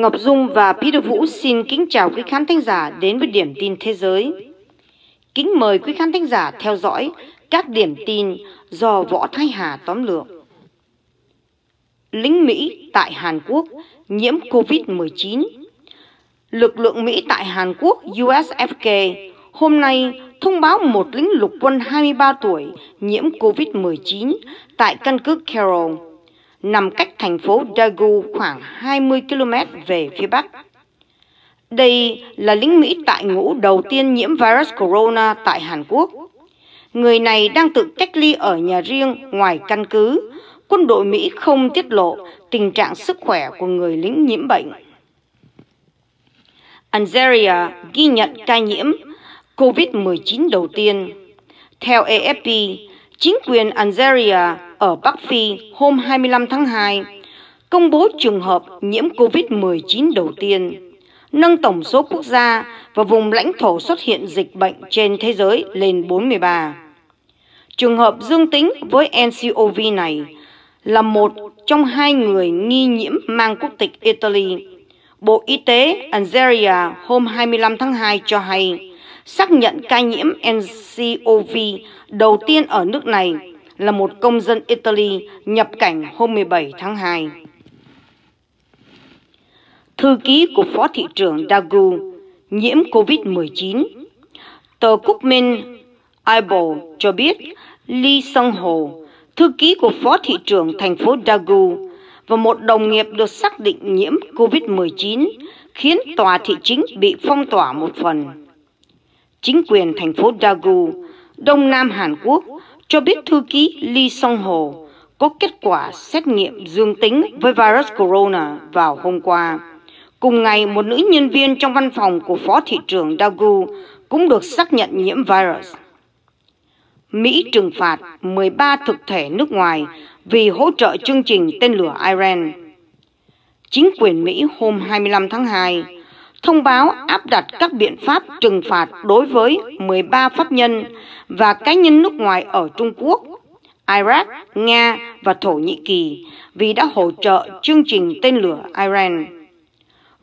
Ngọc Dung và Peter Vũ xin kính chào quý khán thính giả đến với Điểm tin Thế giới. Kính mời quý khán thính giả theo dõi các điểm tin do Võ Thái Hà tóm lược. Lính Mỹ tại Hàn Quốc nhiễm COVID-19 Lực lượng Mỹ tại Hàn Quốc USFK hôm nay thông báo một lính lục quân 23 tuổi nhiễm COVID-19 tại căn cứ Carroll nằm cách thành phố Daegu khoảng 20 km về phía bắc. Đây là lính Mỹ tại ngũ đầu tiên nhiễm virus corona tại Hàn Quốc. Người này đang tự cách ly ở nhà riêng ngoài căn cứ. Quân đội Mỹ không tiết lộ tình trạng sức khỏe của người lính nhiễm bệnh. Algeria ghi nhận ca nhiễm COVID-19 đầu tiên. Theo AFP, chính quyền Algeria ở Bắc Phi hôm 25 tháng 2, công bố trường hợp nhiễm COVID-19 đầu tiên, nâng tổng số quốc gia và vùng lãnh thổ xuất hiện dịch bệnh trên thế giới lên 43. Trường hợp dương tính với ncov này là một trong hai người nghi nhiễm mang quốc tịch Italy. Bộ Y tế Algeria hôm 25 tháng 2 cho hay xác nhận ca nhiễm ncov đầu tiên ở nước này là một công dân Italy nhập cảnh hôm 17 tháng 2. Thư ký của Phó Thị trưởng Dagu nhiễm COVID-19. Tờ Cookman Aibo cho biết Lee Song ho thư ký của Phó Thị trưởng thành phố Dagu và một đồng nghiệp được xác định nhiễm COVID-19 khiến tòa thị chính bị phong tỏa một phần. Chính quyền thành phố Daegu, Đông Nam Hàn Quốc cho biết thư ký Lee Song Ho có kết quả xét nghiệm dương tính với virus corona vào hôm qua. Cùng ngày, một nữ nhân viên trong văn phòng của Phó Thị trưởng Dagu cũng được xác nhận nhiễm virus. Mỹ trừng phạt 13 thực thể nước ngoài vì hỗ trợ chương trình tên lửa Iran. Chính quyền Mỹ hôm 25 tháng 2 thông báo áp đặt các biện pháp trừng phạt đối với 13 pháp nhân và cá nhân nước ngoài ở Trung Quốc, Iraq, Nga và Thổ Nhĩ Kỳ vì đã hỗ trợ chương trình tên lửa Iran.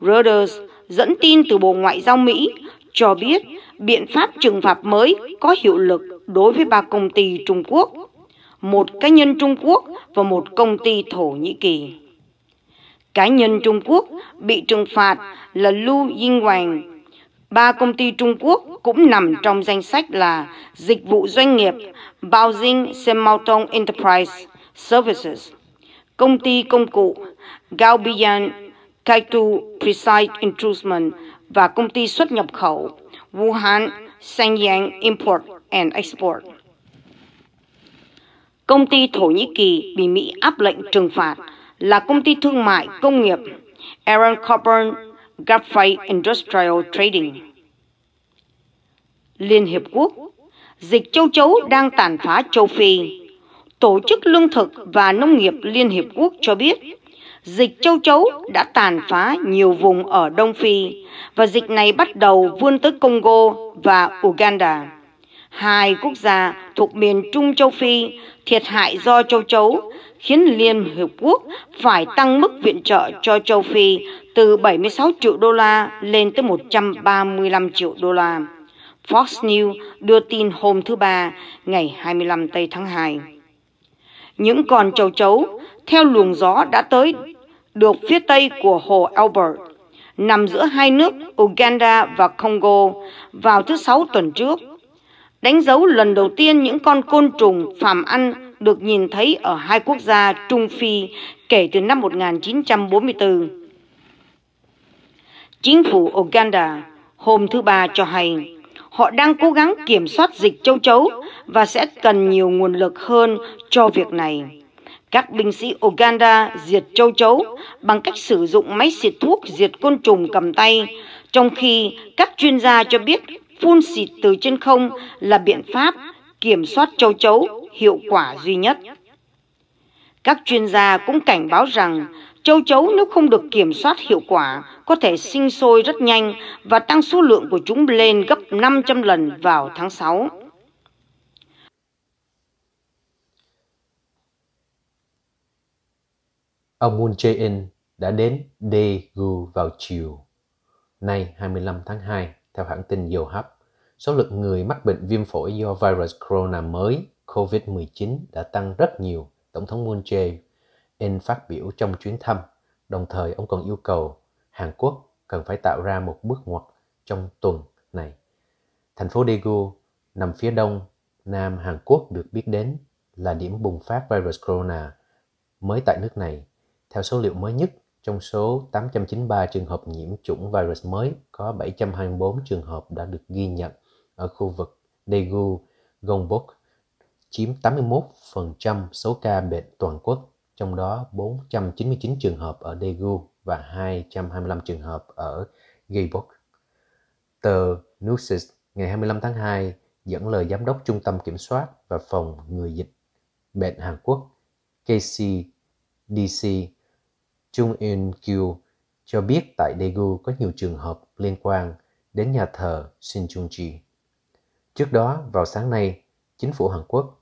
Reuters dẫn tin từ Bộ Ngoại giao Mỹ cho biết biện pháp trừng phạt mới có hiệu lực đối với ba công ty Trung Quốc, một cá nhân Trung Quốc và một công ty Thổ Nhĩ Kỳ. Cá nhân Trung Quốc bị trừng phạt là Lu Ying Ba công ty Trung Quốc cũng nằm trong danh sách là Dịch vụ Doanh nghiệp Baozing Semautong Enterprise Services, Công ty Công cụ Gaobian Kaitu Precise Intrusion và Công ty Xuất nhập khẩu Wuhan Sangyang Import and Export. Công ty Thổ Nhĩ Kỳ bị Mỹ áp lệnh trừng phạt là công ty thương mại công nghiệp Aaron Copper Graphite Industrial Trading. Liên Hiệp Quốc, dịch châu chấu đang tàn phá châu Phi. Tổ chức Lương thực và Nông nghiệp Liên Hiệp Quốc cho biết, dịch châu chấu đã tàn phá nhiều vùng ở Đông Phi và dịch này bắt đầu vươn tới Congo và Uganda hai quốc gia thuộc miền Trung châu Phi thiệt hại do châu chấu khiến Liên Hiệp Quốc phải tăng mức viện trợ cho châu Phi từ 76 triệu đô la lên tới 135 triệu đô la. Fox News đưa tin hôm thứ Ba, ngày 25 Tây tháng 2. Những con châu chấu theo luồng gió đã tới được phía tây của hồ Albert, nằm giữa hai nước Uganda và Congo vào thứ Sáu tuần trước đánh dấu lần đầu tiên những con côn trùng phàm ăn được nhìn thấy ở hai quốc gia Trung Phi kể từ năm 1944. Chính phủ Uganda hôm thứ Ba cho hay họ đang cố gắng kiểm soát dịch châu chấu và sẽ cần nhiều nguồn lực hơn cho việc này. Các binh sĩ Uganda diệt châu chấu bằng cách sử dụng máy xịt thuốc diệt côn trùng cầm tay, trong khi các chuyên gia cho biết phun xịt từ trên không là biện pháp kiểm soát châu chấu hiệu quả duy nhất. Các chuyên gia cũng cảnh báo rằng châu chấu nếu không được kiểm soát hiệu quả có thể sinh sôi rất nhanh và tăng số lượng của chúng lên gấp 500 lần vào tháng 6. Ông Moon Jae-in đã đến Daegu vào chiều nay 25 tháng 2 theo hãng tin Yonhap, số lượng người mắc bệnh viêm phổi do virus corona mới COVID-19 đã tăng rất nhiều, Tổng thống Moon Jae-in phát biểu trong chuyến thăm. Đồng thời, ông còn yêu cầu Hàn Quốc cần phải tạo ra một bước ngoặt trong tuần này. Thành phố Daegu nằm phía đông nam Hàn Quốc được biết đến là điểm bùng phát virus corona mới tại nước này. Theo số liệu mới nhất, trong số 893 trường hợp nhiễm chủng virus mới, có 724 trường hợp đã được ghi nhận ở khu vực Daegu, Gongbok, chiếm 81% số ca bệnh toàn quốc, trong đó 499 trường hợp ở Daegu và 225 trường hợp ở Gyeongbuk. Tờ Newsis ngày 25 tháng 2 dẫn lời Giám đốc Trung tâm Kiểm soát và Phòng Người Dịch Bệnh Hàn Quốc KCDC Chung Eun-kyu cho biết tại Daegu có nhiều trường hợp liên quan đến nhà thờ Shinchunji. Trước đó, vào sáng nay, chính phủ Hàn Quốc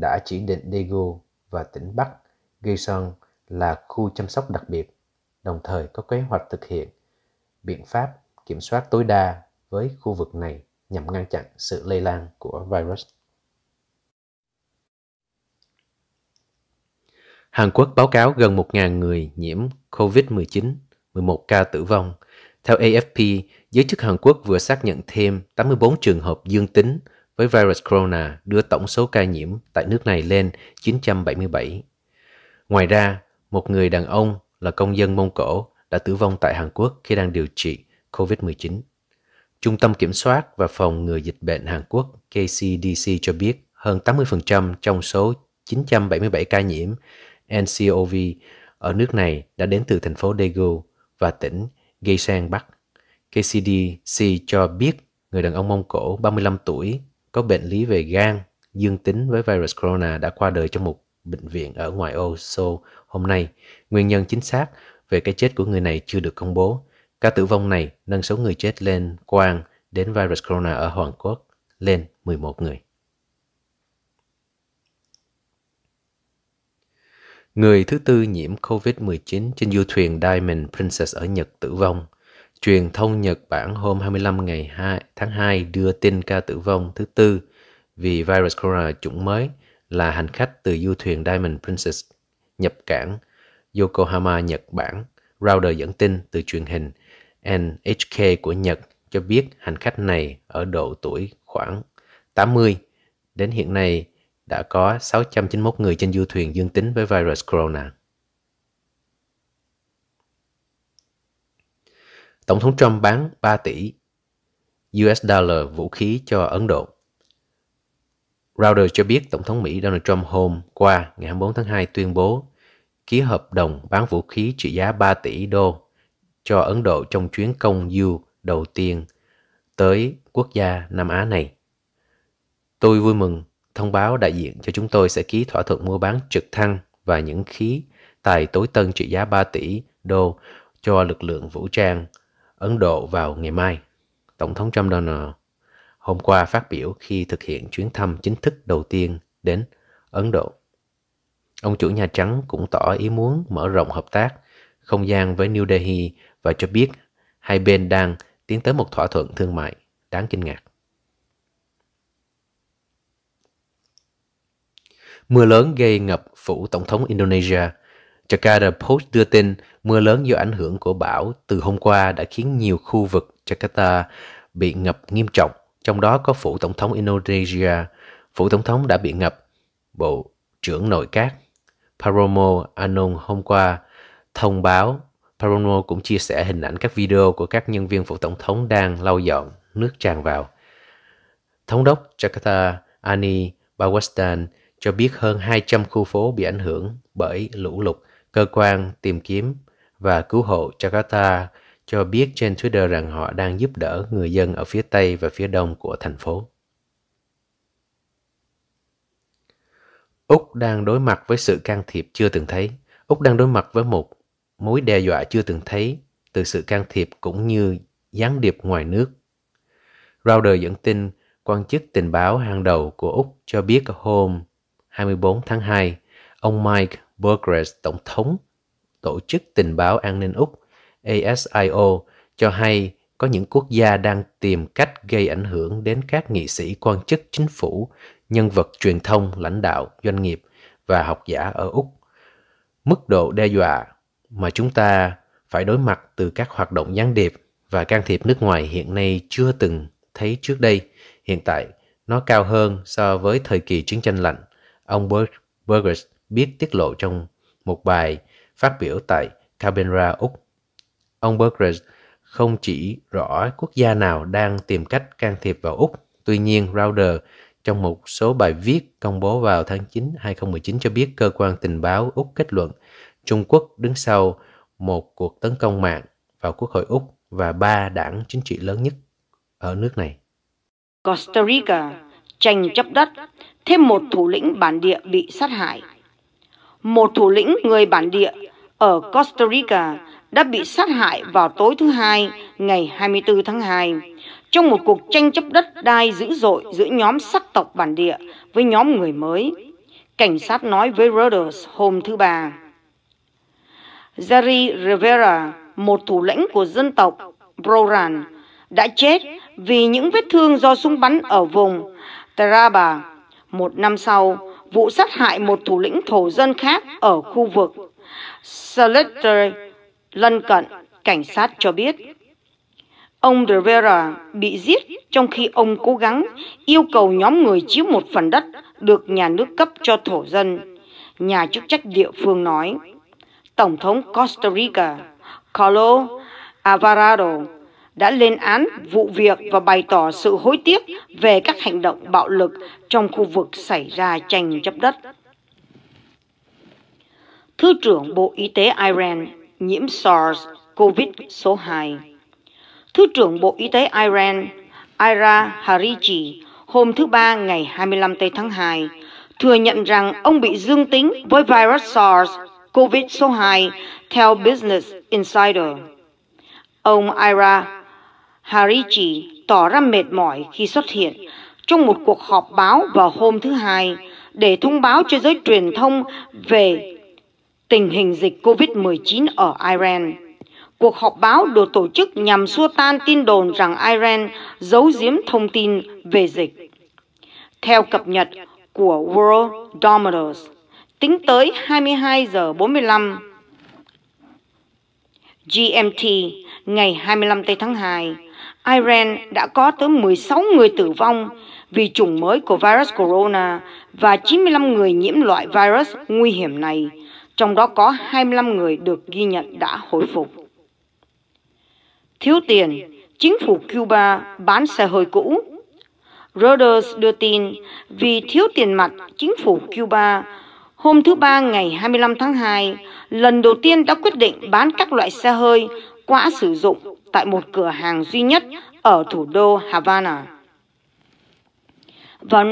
đã chỉ định Daegu và tỉnh Bắc Gyeongsang là khu chăm sóc đặc biệt, đồng thời có kế hoạch thực hiện biện pháp kiểm soát tối đa với khu vực này nhằm ngăn chặn sự lây lan của virus. Hàn Quốc báo cáo gần 1.000 người nhiễm COVID-19, 11 ca tử vong. Theo AFP, giới chức Hàn Quốc vừa xác nhận thêm 84 trường hợp dương tính với virus corona đưa tổng số ca nhiễm tại nước này lên 977. Ngoài ra, một người đàn ông là công dân Mông Cổ đã tử vong tại Hàn Quốc khi đang điều trị COVID-19. Trung tâm Kiểm soát và Phòng ngừa Dịch bệnh Hàn Quốc KCDC cho biết hơn 80% trong số 977 ca nhiễm NCOV ở nước này đã đến từ thành phố Daegu và tỉnh Gyeongsang Bắc. KCDC cho biết người đàn ông Mông Cổ 35 tuổi có bệnh lý về gan dương tính với virus corona đã qua đời trong một bệnh viện ở ngoài ô Seoul hôm nay. Nguyên nhân chính xác về cái chết của người này chưa được công bố. Ca tử vong này nâng số người chết lên quang đến virus corona ở Hàn Quốc lên 11 người. Người thứ tư nhiễm COVID-19 trên du thuyền Diamond Princess ở Nhật tử vong. Truyền thông Nhật Bản hôm 25 ngày 2 tháng 2 đưa tin ca tử vong thứ tư vì virus corona chủng mới là hành khách từ du thuyền Diamond Princess nhập cảng Yokohama, Nhật Bản. Router dẫn tin từ truyền hình NHK của Nhật cho biết hành khách này ở độ tuổi khoảng 80. Đến hiện nay, đã có 691 người trên du thuyền dương tính với virus corona. Tổng thống Trump bán 3 tỷ US dollar vũ khí cho Ấn Độ. Reuters cho biết Tổng thống Mỹ Donald Trump hôm qua ngày 24 tháng 2 tuyên bố ký hợp đồng bán vũ khí trị giá 3 tỷ đô cho Ấn Độ trong chuyến công du đầu tiên tới quốc gia Nam Á này. Tôi vui mừng thông báo đại diện cho chúng tôi sẽ ký thỏa thuận mua bán trực thăng và những khí tài tối tân trị giá 3 tỷ đô cho lực lượng vũ trang Ấn Độ vào ngày mai. Tổng thống Trump Donald hôm qua phát biểu khi thực hiện chuyến thăm chính thức đầu tiên đến Ấn Độ. Ông chủ Nhà Trắng cũng tỏ ý muốn mở rộng hợp tác không gian với New Delhi và cho biết hai bên đang tiến tới một thỏa thuận thương mại đáng kinh ngạc. Mưa lớn gây ngập phủ Tổng thống Indonesia. Jakarta Post đưa tin mưa lớn do ảnh hưởng của bão từ hôm qua đã khiến nhiều khu vực Jakarta bị ngập nghiêm trọng, trong đó có phủ Tổng thống Indonesia. Phủ Tổng thống đã bị ngập. Bộ trưởng nội các Paromo Anon hôm qua thông báo Paromo cũng chia sẻ hình ảnh các video của các nhân viên phủ tổng thống đang lau dọn nước tràn vào. Thống đốc Jakarta Ani Bawastan cho biết hơn 200 khu phố bị ảnh hưởng bởi lũ lụt. Cơ quan tìm kiếm và cứu hộ Jakarta cho biết trên Twitter rằng họ đang giúp đỡ người dân ở phía Tây và phía Đông của thành phố. Úc đang đối mặt với sự can thiệp chưa từng thấy. Úc đang đối mặt với một mối đe dọa chưa từng thấy từ sự can thiệp cũng như gián điệp ngoài nước. Rauder dẫn tin quan chức tình báo hàng đầu của Úc cho biết hôm 24 tháng 2, ông Mike Burgess, tổng thống Tổ chức Tình báo An ninh Úc ASIO, cho hay có những quốc gia đang tìm cách gây ảnh hưởng đến các nghị sĩ quan chức chính phủ, nhân vật truyền thông, lãnh đạo, doanh nghiệp và học giả ở Úc. Mức độ đe dọa mà chúng ta phải đối mặt từ các hoạt động gián điệp và can thiệp nước ngoài hiện nay chưa từng thấy trước đây. Hiện tại, nó cao hơn so với thời kỳ chiến tranh lạnh Ông Burgess biết tiết lộ trong một bài phát biểu tại Canberra, Úc. Ông Burgess không chỉ rõ quốc gia nào đang tìm cách can thiệp vào Úc, tuy nhiên Rauder trong một số bài viết công bố vào tháng 9 2019 cho biết cơ quan tình báo Úc kết luận Trung Quốc đứng sau một cuộc tấn công mạng vào Quốc hội Úc và ba đảng chính trị lớn nhất ở nước này. Costa Rica tranh chấp đất thêm một thủ lĩnh bản địa bị sát hại. Một thủ lĩnh người bản địa ở Costa Rica đã bị sát hại vào tối thứ Hai ngày 24 tháng 2 trong một cuộc tranh chấp đất đai dữ dội giữa nhóm sắc tộc bản địa với nhóm người mới. Cảnh sát nói với Reuters hôm thứ Ba. Jerry Rivera, một thủ lĩnh của dân tộc Broran, đã chết vì những vết thương do súng bắn ở vùng Taraba một năm sau, vụ sát hại một thủ lĩnh thổ dân khác ở khu vực Saleter lân cận, cảnh sát cho biết. Ông De Vera bị giết trong khi ông cố gắng yêu cầu nhóm người chiếm một phần đất được nhà nước cấp cho thổ dân. Nhà chức trách địa phương nói, Tổng thống Costa Rica, Carlos Alvarado đã lên án vụ việc và bày tỏ sự hối tiếc về các hành động bạo lực trong khu vực xảy ra tranh chấp đất. Thứ trưởng Bộ Y tế Iran nhiễm sars covid số 2 Thứ trưởng Bộ Y tế Iran Ira Hariji hôm thứ Ba ngày 25 tây tháng 2 thừa nhận rằng ông bị dương tính với virus SARS COVID số 2 theo Business Insider. Ông Ira Harichi tỏ ra mệt mỏi khi xuất hiện trong một cuộc họp báo vào hôm thứ Hai để thông báo cho giới truyền thông về tình hình dịch COVID-19 ở Iran. Cuộc họp báo được tổ chức nhằm xua tan tin đồn rằng Iran giấu giếm thông tin về dịch. Theo cập nhật của World Dominators, tính tới 22 giờ 45 GMT ngày 25 tây tháng 2, Iran đã có tới 16 người tử vong vì chủng mới của virus corona và 95 người nhiễm loại virus nguy hiểm này, trong đó có 25 người được ghi nhận đã hồi phục. Thiếu tiền, chính phủ Cuba bán xe hơi cũ. Reuters đưa tin vì thiếu tiền mặt, chính phủ Cuba hôm thứ Ba ngày 25 tháng 2 lần đầu tiên đã quyết định bán các loại xe hơi quá sử dụng tại một cửa hàng duy nhất ở thủ đô Havana. Vào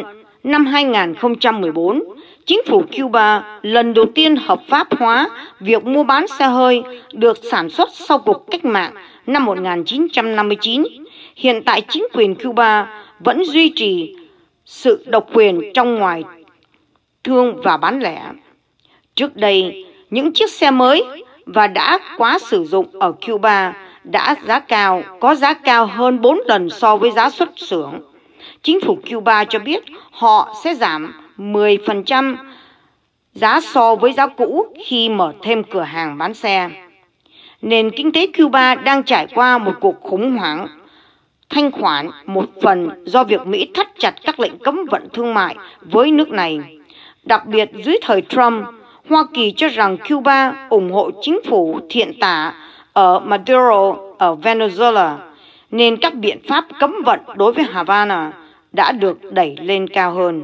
năm 2014, chính phủ Cuba lần đầu tiên hợp pháp hóa việc mua bán xe hơi được sản xuất sau cuộc cách mạng năm 1959. Hiện tại chính quyền Cuba vẫn duy trì sự độc quyền trong ngoài thương và bán lẻ. Trước đây, những chiếc xe mới và đã quá sử dụng ở Cuba đã giá cao, có giá cao hơn 4 lần so với giá xuất xưởng. Chính phủ Cuba cho biết họ sẽ giảm 10% giá so với giá cũ khi mở thêm cửa hàng bán xe. Nền kinh tế Cuba đang trải qua một cuộc khủng hoảng thanh khoản một phần do việc Mỹ thắt chặt các lệnh cấm vận thương mại với nước này. Đặc biệt dưới thời Trump, Hoa Kỳ cho rằng Cuba ủng hộ chính phủ thiện tả ở Maduro ở Venezuela nên các biện pháp cấm vận đối với Havana đã được đẩy lên cao hơn.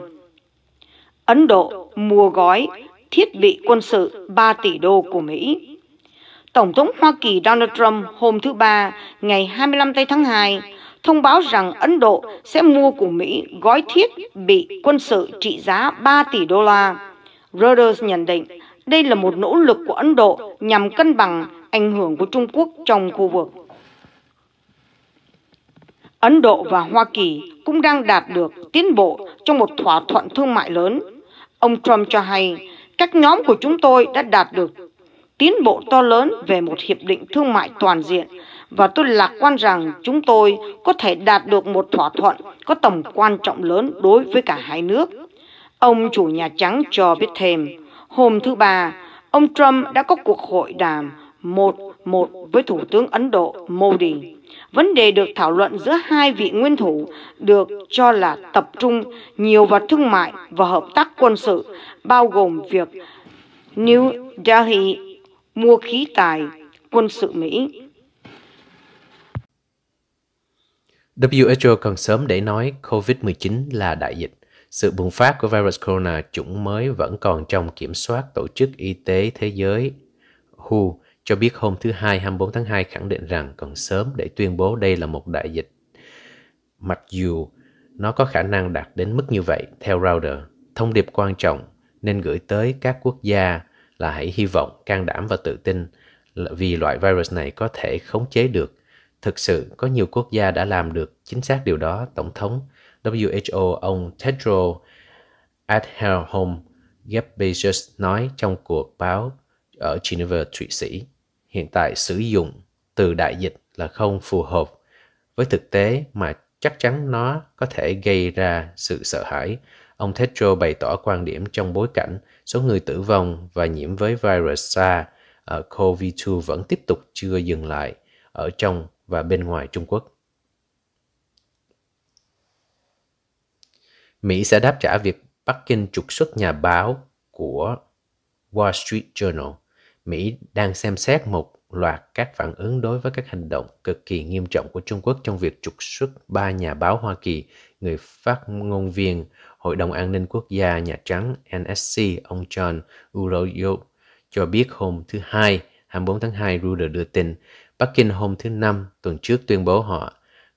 Ấn Độ mua gói thiết bị quân sự 3 tỷ đô của Mỹ. Tổng thống Hoa Kỳ Donald Trump hôm thứ Ba, ngày 25 tháng 2, thông báo rằng Ấn Độ sẽ mua của Mỹ gói thiết bị quân sự trị giá 3 tỷ đô la. Reuters nhận định đây là một nỗ lực của Ấn Độ nhằm cân bằng ảnh hưởng của Trung Quốc trong khu vực. Ấn Độ và Hoa Kỳ cũng đang đạt được tiến bộ trong một thỏa thuận thương mại lớn. Ông Trump cho hay, các nhóm của chúng tôi đã đạt được tiến bộ to lớn về một hiệp định thương mại toàn diện và tôi lạc quan rằng chúng tôi có thể đạt được một thỏa thuận có tầm quan trọng lớn đối với cả hai nước. Ông chủ Nhà Trắng cho biết thêm, hôm thứ Ba, ông Trump đã có cuộc hội đàm một một với Thủ tướng Ấn Độ Modi. Vấn đề được thảo luận giữa hai vị nguyên thủ được cho là tập trung nhiều vào thương mại và hợp tác quân sự, bao gồm việc New Delhi mua khí tài quân sự Mỹ. WHO cần sớm để nói COVID-19 là đại dịch. Sự bùng phát của virus corona chủng mới vẫn còn trong kiểm soát Tổ chức Y tế Thế giới WHO cho biết hôm thứ Hai 24 tháng 2 khẳng định rằng còn sớm để tuyên bố đây là một đại dịch. Mặc dù nó có khả năng đạt đến mức như vậy, theo Rauder, thông điệp quan trọng nên gửi tới các quốc gia là hãy hy vọng, can đảm và tự tin vì loại virus này có thể khống chế được. Thực sự, có nhiều quốc gia đã làm được chính xác điều đó. Tổng thống WHO ông Tedros Adhanom Ghebreyesus nói trong cuộc báo ở Geneva, Thụy Sĩ hiện tại sử dụng từ đại dịch là không phù hợp với thực tế mà chắc chắn nó có thể gây ra sự sợ hãi. Ông Tetro bày tỏ quan điểm trong bối cảnh số người tử vong và nhiễm với virus SARS ở COVID-2 vẫn tiếp tục chưa dừng lại ở trong và bên ngoài Trung Quốc. Mỹ sẽ đáp trả việc Bắc Kinh trục xuất nhà báo của Wall Street Journal – Mỹ đang xem xét một loạt các phản ứng đối với các hành động cực kỳ nghiêm trọng của Trung Quốc trong việc trục xuất ba nhà báo Hoa Kỳ, người phát ngôn viên Hội đồng An ninh Quốc gia Nhà Trắng NSC, ông John Uroyo, cho biết hôm thứ Hai, 24 tháng 2, Reuters đưa tin, Bắc Kinh hôm thứ Năm tuần trước tuyên bố họ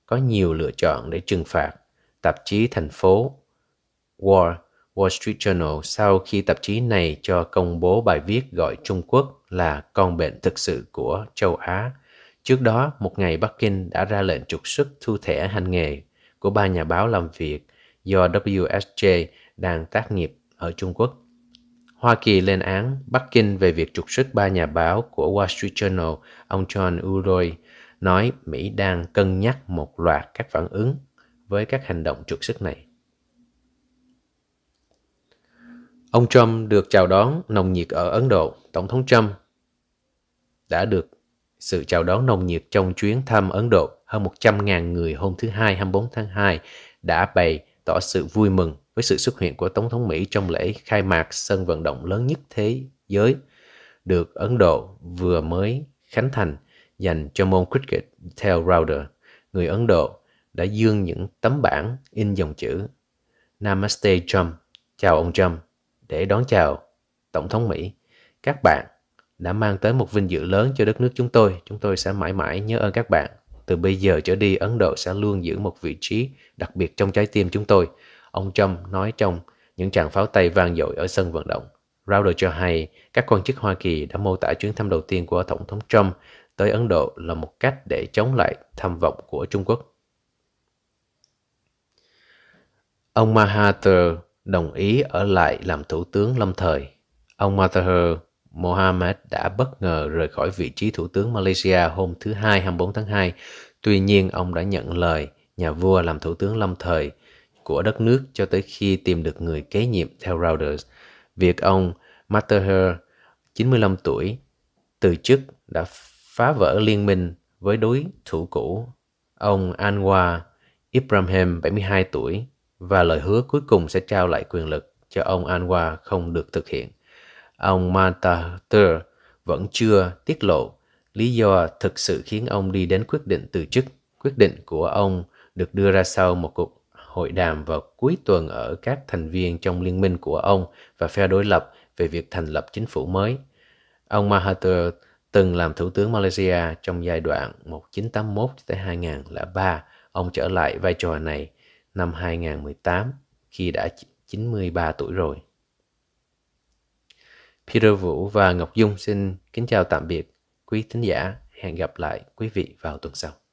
có nhiều lựa chọn để trừng phạt tạp chí thành phố War Wall Street Journal sau khi tạp chí này cho công bố bài viết gọi Trung Quốc là con bệnh thực sự của châu Á. Trước đó, một ngày Bắc Kinh đã ra lệnh trục xuất thu thẻ hành nghề của ba nhà báo làm việc do WSJ đang tác nghiệp ở Trung Quốc. Hoa Kỳ lên án Bắc Kinh về việc trục xuất ba nhà báo của Wall Street Journal, ông John Ulrich nói Mỹ đang cân nhắc một loạt các phản ứng với các hành động trục xuất này. Ông Trump được chào đón nồng nhiệt ở Ấn Độ. Tổng thống Trump đã được sự chào đón nồng nhiệt trong chuyến thăm Ấn Độ. Hơn 100.000 người hôm thứ Hai 24 tháng 2 đã bày tỏ sự vui mừng với sự xuất hiện của Tổng thống Mỹ trong lễ khai mạc sân vận động lớn nhất thế giới được Ấn Độ vừa mới khánh thành dành cho môn cricket theo Router. Người Ấn Độ đã dương những tấm bảng in dòng chữ Namaste Trump, chào ông Trump để đón chào Tổng thống Mỹ. Các bạn đã mang tới một vinh dự lớn cho đất nước chúng tôi. Chúng tôi sẽ mãi mãi nhớ ơn các bạn. Từ bây giờ trở đi, Ấn Độ sẽ luôn giữ một vị trí đặc biệt trong trái tim chúng tôi. Ông Trump nói trong những tràng pháo tay vang dội ở sân vận động. Rauder cho hay các quan chức Hoa Kỳ đã mô tả chuyến thăm đầu tiên của Tổng thống Trump tới Ấn Độ là một cách để chống lại tham vọng của Trung Quốc. Ông Mahathir đồng ý ở lại làm thủ tướng lâm thời. Ông Mahathir Mohamad đã bất ngờ rời khỏi vị trí thủ tướng Malaysia hôm thứ Hai 24 tháng 2. Tuy nhiên, ông đã nhận lời nhà vua làm thủ tướng lâm thời của đất nước cho tới khi tìm được người kế nhiệm theo Reuters. Việc ông Mahathir, 95 tuổi, từ chức đã phá vỡ liên minh với đối thủ cũ ông Anwar Ibrahim, 72 tuổi, và lời hứa cuối cùng sẽ trao lại quyền lực cho ông Anwar không được thực hiện. Ông Mantatur vẫn chưa tiết lộ lý do thực sự khiến ông đi đến quyết định từ chức. Quyết định của ông được đưa ra sau một cuộc hội đàm vào cuối tuần ở các thành viên trong liên minh của ông và phe đối lập về việc thành lập chính phủ mới. Ông Mahathir từng làm thủ tướng Malaysia trong giai đoạn 1981 tới 2003. Ông trở lại vai trò này năm 2018 khi đã 93 tuổi rồi. Peter Vũ và Ngọc Dung xin kính chào tạm biệt quý thính giả. Hẹn gặp lại quý vị vào tuần sau.